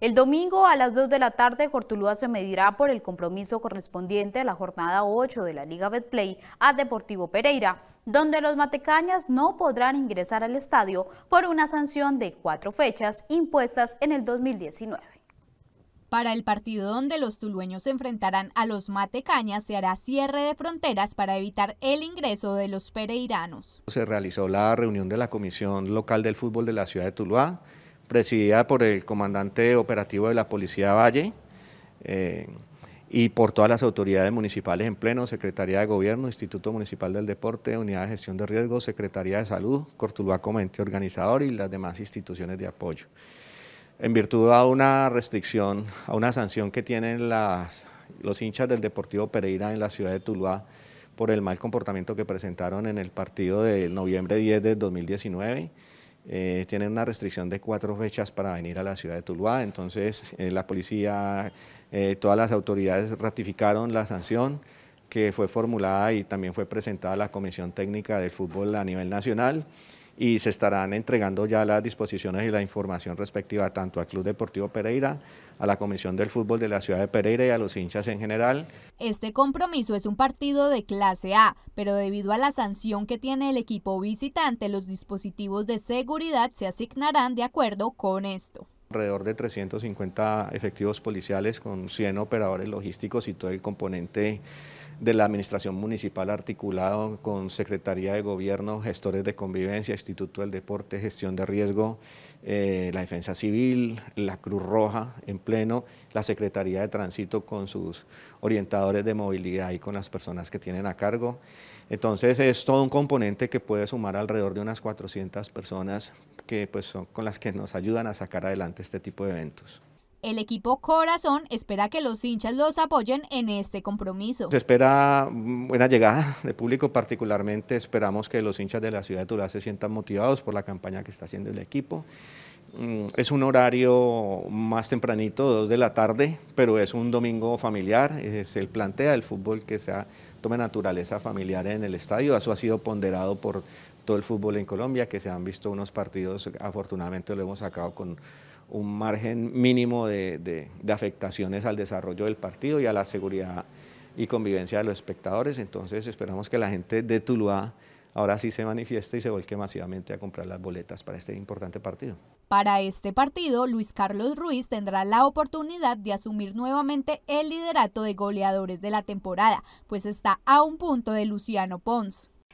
El domingo a las 2 de la tarde, Cortulúa se medirá por el compromiso correspondiente a la jornada 8 de la Liga Betplay a Deportivo Pereira, donde los matecañas no podrán ingresar al estadio por una sanción de cuatro fechas impuestas en el 2019. Para el partido donde los tulueños se enfrentarán a los matecañas se hará cierre de fronteras para evitar el ingreso de los pereiranos. Se realizó la reunión de la Comisión Local del Fútbol de la ciudad de Tuluá, presidida por el comandante operativo de la Policía Valle eh, y por todas las autoridades municipales en pleno, Secretaría de Gobierno, Instituto Municipal del Deporte, Unidad de Gestión de Riesgos, Secretaría de Salud, Cortuluá como ente organizador y las demás instituciones de apoyo. En virtud a una restricción, a una sanción que tienen las, los hinchas del Deportivo Pereira en la ciudad de Tuluá por el mal comportamiento que presentaron en el partido del noviembre 10 de 2019, eh, tienen una restricción de cuatro fechas para venir a la ciudad de Tuluá, entonces eh, la policía, eh, todas las autoridades ratificaron la sanción que fue formulada y también fue presentada a la Comisión Técnica del Fútbol a nivel nacional y se estarán entregando ya las disposiciones y la información respectiva tanto al Club Deportivo Pereira, a la Comisión del Fútbol de la Ciudad de Pereira y a los hinchas en general. Este compromiso es un partido de clase A, pero debido a la sanción que tiene el equipo visitante, los dispositivos de seguridad se asignarán de acuerdo con esto alrededor de 350 efectivos policiales con 100 operadores logísticos y todo el componente de la Administración Municipal articulado con Secretaría de Gobierno, gestores de convivencia, Instituto del Deporte, Gestión de Riesgo, eh, la Defensa Civil, la Cruz Roja en pleno, la Secretaría de Tránsito con sus orientadores de movilidad y con las personas que tienen a cargo. Entonces es todo un componente que puede sumar alrededor de unas 400 personas que pues, son con las que nos ayudan a sacar adelante este tipo de eventos. El equipo Corazón espera que los hinchas los apoyen en este compromiso. Se espera mm, buena llegada de público, particularmente esperamos que los hinchas de la ciudad de Tula se sientan motivados por la campaña que está haciendo el equipo. Mm, es un horario más tempranito, dos de la tarde, pero es un domingo familiar. Se plantea el fútbol que sea, tome naturaleza familiar en el estadio. Eso ha sido ponderado por todo el fútbol en Colombia, que se han visto unos partidos, afortunadamente lo hemos sacado con un margen mínimo de, afectaciones al desarrollo del partido y a la seguridad y convivencia de los espectadores, entonces esperamos que la gente de Tuluá ahora sí se manifieste y se vuelque masivamente a comprar las boletas para este importante partido. Para este partido, Luis Carlos Ruiz tendrá la oportunidad de asumir nuevamente el liderato de goleadores de la temporada, pues está a un punto de Luciano Pons.